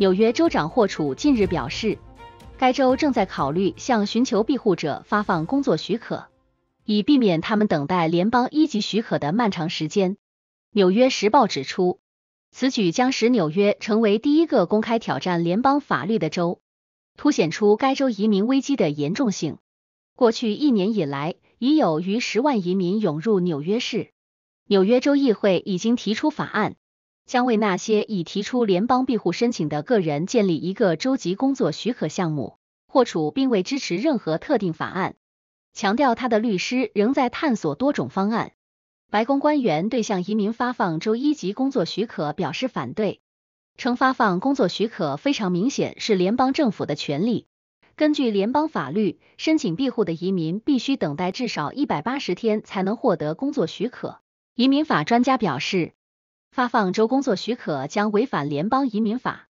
纽约州长霍楚近日表示，该州正在考虑向寻求庇护者发放工作许可，以避免他们等待联邦一级许可的漫长时间。纽约时报指出，此举将使纽约成为第一个公开挑战联邦法律的州，凸显出该州移民危机的严重性。过去一年以来，已有逾十万移民涌入纽约市。纽约州议会已经提出法案。将为那些已提出联邦庇护申请的个人建立一个州级工作许可项目。霍楚并未支持任何特定法案，强调他的律师仍在探索多种方案。白宫官员对向移民发放州一级工作许可表示反对，称发放工作许可非常明显是联邦政府的权利。根据联邦法律，申请庇护的移民必须等待至少一百八十天才能获得工作许可。移民法专家表示。发放州工作许可将违反联邦移民法。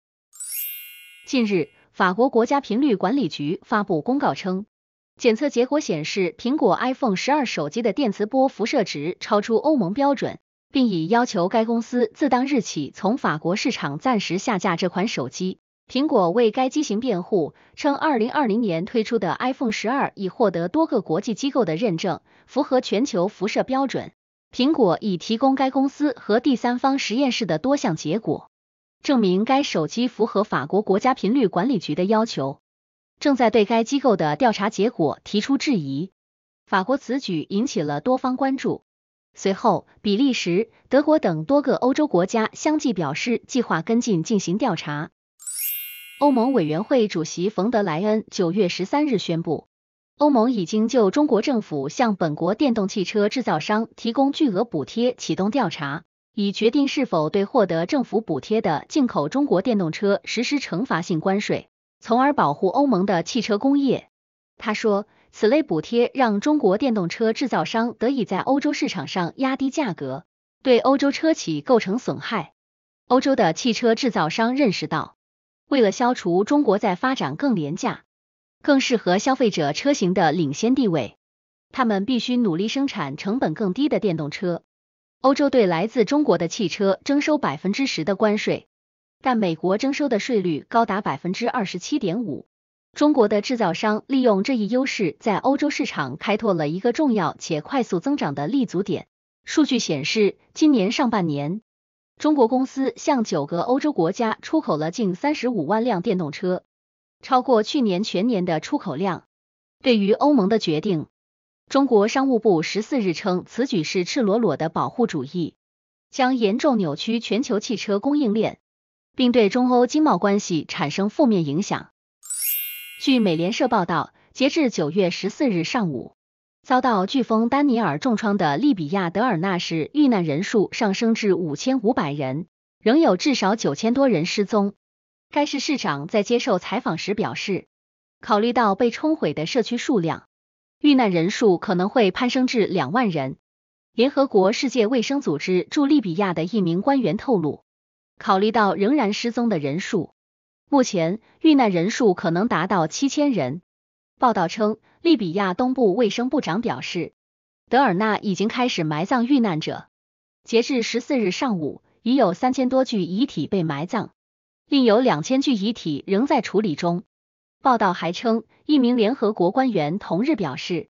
近日，法国国家频率管理局发布公告称，检测结果显示苹果 iPhone 十二手机的电磁波辐射值超出欧盟标准，并已要求该公司自当日起从法国市场暂时下架这款手机。苹果为该机型辩护称，二零二零年推出的 iPhone 十二已获得多个国际机构的认证，符合全球辐射标准。苹果已提供该公司和第三方实验室的多项结果，证明该手机符合法国国家频率管理局的要求，正在对该机构的调查结果提出质疑。法国此举引起了多方关注，随后比利时、德国等多个欧洲国家相继表示计划跟进进行调查。欧盟委员会主席冯德莱恩九月十三日宣布。欧盟已经就中国政府向本国电动汽车制造商提供巨额补贴启动调查，以决定是否对获得政府补贴的进口中国电动车实施惩罚性关税，从而保护欧盟的汽车工业。他说，此类补贴让中国电动车制造商得以在欧洲市场上压低价格，对欧洲车企构成损害。欧洲的汽车制造商认识到，为了消除中国在发展更廉价。更适合消费者车型的领先地位，他们必须努力生产成本更低的电动车。欧洲对来自中国的汽车征收百分之十的关税，但美国征收的税率高达百分之二十七点五。中国的制造商利用这一优势，在欧洲市场开拓了一个重要且快速增长的立足点。数据显示，今年上半年，中国公司向九个欧洲国家出口了近三十五万辆电动车。超过去年全年的出口量。对于欧盟的决定，中国商务部十四日称，此举是赤裸裸的保护主义，将严重扭曲全球汽车供应链，并对中欧经贸关系产生负面影响。据美联社报道，截至九月十四日上午，遭到飓风丹尼尔重创的利比亚德尔纳市遇难人数上升至五千五百人，仍有至少九千多人失踪。该市市长在接受采访时表示，考虑到被冲毁的社区数量，遇难人数可能会攀升至两万人。联合国世界卫生组织驻利比亚的一名官员透露，考虑到仍然失踪的人数，目前遇难人数可能达到七千人。报道称，利比亚东部卫生部长表示，德尔纳已经开始埋葬遇难者，截至十四日上午，已有三千多具遗体被埋葬。另有两千具遗体仍在处理中。报道还称，一名联合国官员同日表示，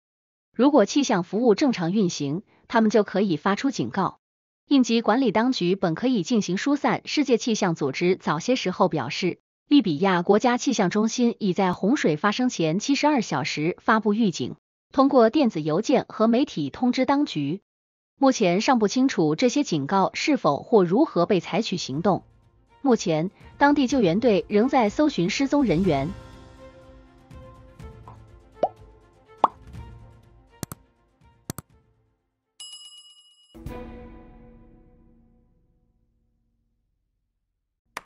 如果气象服务正常运行，他们就可以发出警告。应急管理当局本可以进行疏散。世界气象组织早些时候表示，利比亚国家气象中心已在洪水发生前七十二小时发布预警，通过电子邮件和媒体通知当局。目前尚不清楚这些警告是否或如何被采取行动。目前，当地救援队仍在搜寻失踪人员。